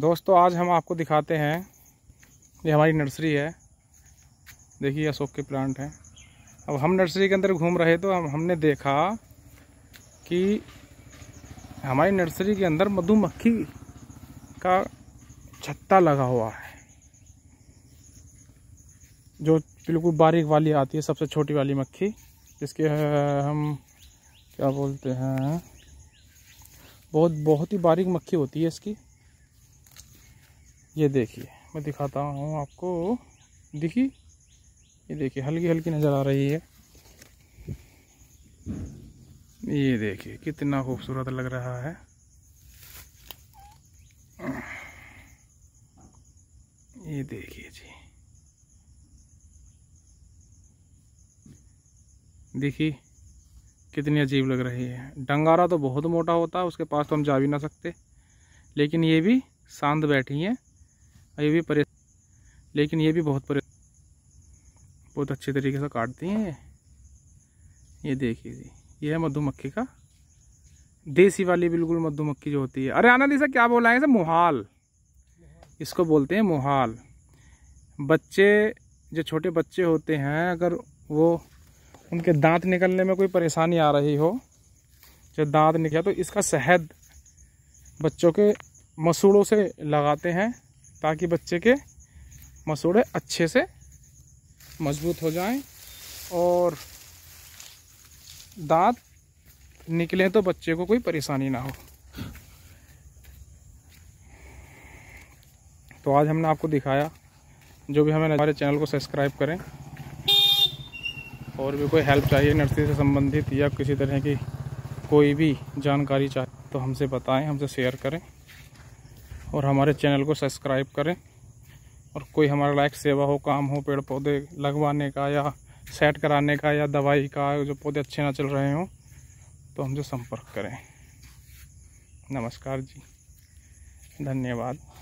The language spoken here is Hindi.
दोस्तों आज हम आपको दिखाते हैं ये हमारी नर्सरी है देखिए अशोक के प्लांट हैं अब हम नर्सरी के अंदर घूम रहे तो हम हमने देखा कि हमारी नर्सरी के अंदर मधुमक्खी का छत्ता लगा हुआ है जो बिल्कुल बारीक वाली आती है सबसे छोटी वाली मक्खी जिसके हम क्या बोलते हैं बहुत बहुत ही बारीक मक्खी होती है इसकी ये देखिए मैं दिखाता हूँ आपको दिखी ये देखिए हल्की हल्की नज़र आ रही है ये देखिए कितना खूबसूरत लग रहा है ये देखिए जी देखिए कितनी अजीब लग रही है डंगारा तो बहुत मोटा होता है उसके पास तो हम जा भी ना सकते लेकिन ये भी शांत बैठी हैं ये भी परे लेकिन ये भी बहुत परे बहुत अच्छे तरीके से काटती हैं ये देखिए जी ये है मधुमक्खी का देसी वाली बिल्कुल मधुमक्खी जो होती है अरे आनंद सर क्या बोला है सर मोहाल इसको बोलते हैं मोहाल बच्चे जो छोटे बच्चे होते हैं अगर वो उनके दांत निकलने में कोई परेशानी आ रही हो जब दांत निकले तो इसका शहद बच्चों के मसूड़ों से लगाते हैं ताकि बच्चे के मसूड़े अच्छे से मजबूत हो जाएं और दांत निकले तो बच्चे को कोई परेशानी ना हो तो आज हमने आपको दिखाया जो भी हमें हमारे चैनल को सब्सक्राइब करें और भी कोई हेल्प चाहिए नर्सरी से संबंधित या किसी तरह की कोई भी जानकारी चाहिए तो हमसे बताएं हमसे शेयर करें और हमारे चैनल को सब्सक्राइब करें और कोई हमारा लायक सेवा हो काम हो पेड़ पौधे लगवाने का या सेट कराने का या दवाई का जो पौधे अच्छे ना चल रहे हों तो हमसे संपर्क करें नमस्कार जी धन्यवाद